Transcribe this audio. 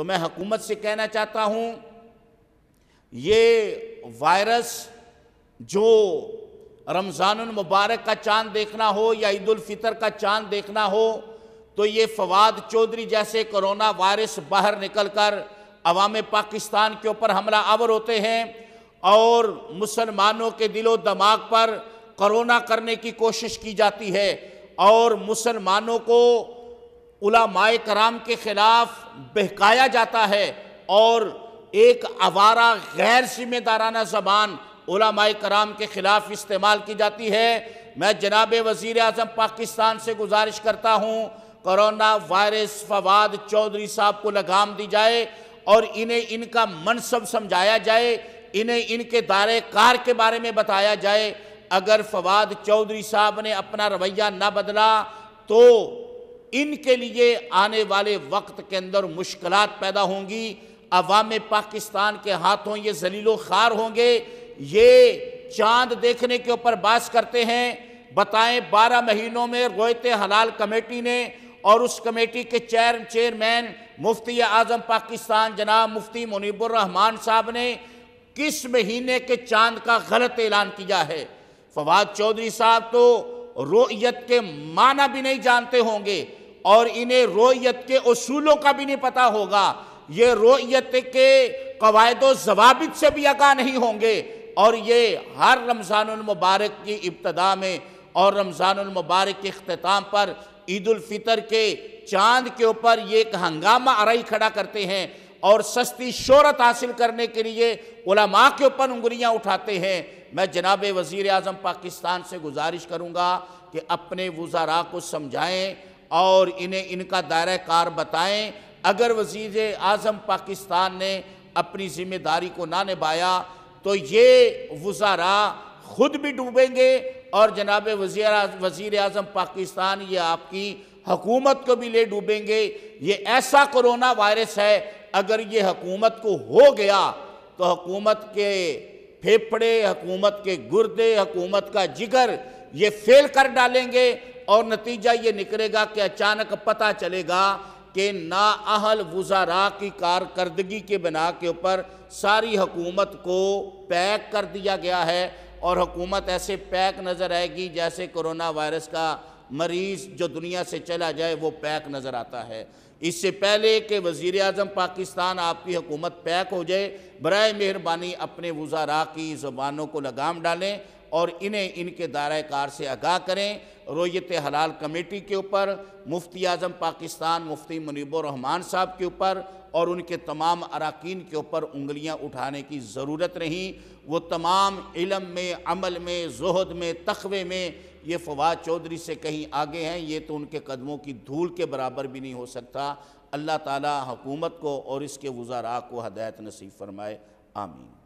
तो मैं हकूमत से कहना चाहता हूँ ये वायरस जो रमज़ानमबारक का चांद देखना हो या फितर का चांद देखना हो तो ये फवाद चौधरी जैसे कोरोना वायरस बाहर निकल कर अवाम पाकिस्तान के ऊपर हमला आवर होते हैं और मुसलमानों के दिलो दमाग पर करोना करने की कोशिश की जाती है और मुसलमानों को उलामाए कराम के ख़िलाफ़ बहकाया जाता है और एक आवारा गैर जिम्मेदाराना जबान उलामाए कराम के ख़िलाफ़ इस्तेमाल की जाती है मैं जनाब वज़ी अजम पाकिस्तान से गुजारिश करता हूँ करोना वायरस फवाद चौधरी साहब को लगाम दी जाए और इन्हें इनका मनसब समझाया जाए इन्हें इनके दायरे कार के बारे में बताया जाए अगर फवाद चौधरी साहब ने अपना रवैया ना बदला तो इनके लिए आने वाले वक्त के अंदर मुश्किल पैदा होंगी अवाम पाकिस्तान के हाथों ये जलीलो खार होंगे ये चांद देखने के ऊपर बास करते हैं बताएं बारह महीनों में रोयते हलाल कमेटी ने और उस कमेटी के चेयर चेयरमैन मुफ्ती आज़म पाकिस्तान जनाब मुफ्ती रहमान साहब ने किस महीने के चांद का गलत ऐलान किया है फवाद चौधरी साहब तो रोयत के माना भी नहीं जानते होंगे और इन्हें रोयत के असूलों का भी नहीं पता होगा ये रोयत के कवायद जवाबित से भी आगा नहीं होंगे और ये हर रमज़ानमबारक की इब्तदा में और रमज़ानमबारक के अख्ताम पर ईदालफ़ितर के चांद के ऊपर ये एक हंगामा आरई खड़ा करते हैं और सस्ती शहरत हासिल करने के लिए उलमा के ऊपर उंगलियाँ उठाते हैं मैं जनाब वज़ी अजम पाकिस्तान से गुजारिश करूँगा कि अपने वज़ारा को समझाएँ और इन्हें इनका दायरा कार बताएं अगर वजीर आज़म पाकिस्तान ने अपनी जिम्मेदारी को ना निभाया तो ये वज़ारा ख़ुद भी डूबेंगे और जनाब वजी वजीर अजम पाकिस्तान ये आपकी हकूमत को भी ले डूबेंगे ये ऐसा कोरोना वायरस है अगर ये हकूमत को हो गया तो हकूमत के फेफड़े हकूमत के गुर्दे हकूमत का जिगर ये फेल कर डालेंगे और नतीजा ये निकलेगा कि अचानक पता चलेगा कि नाअहल वज़ारा की कारकर्दगी के बना के ऊपर सारी हकूमत को पैक कर दिया गया है और हुकूमत ऐसे पैक नज़र आएगी जैसे कोरोना वायरस का मरीज़ जो दुनिया से चला जाए वो पैक नज़र आता है इससे पहले कि वज़ी अजम पाकिस्तान आपकी हुकूमत पैक हो जाए बर मेहरबानी अपने वज़ारा की ज़बानों को लगाम डालें और इन्हें इनके दायरा कार से आगाह करें रोयत हलाल कमेटी के ऊपर मुफ्ती आज़म पाकिस्तान मुफ्ती रहमान साहब के ऊपर और उनके तमाम अरकान के ऊपर उंगलियां उठाने की ज़रूरत नहीं वो तमाम इलम में अमल में जहद में तखबे में ये फवाद चौधरी से कहीं आगे हैं ये तो उनके कदमों की धूल के बराबर भी नहीं हो सकता अल्लाह ताली हकूमत को और इसके वज़ारा को हदायत नसीब फरमाए आमीन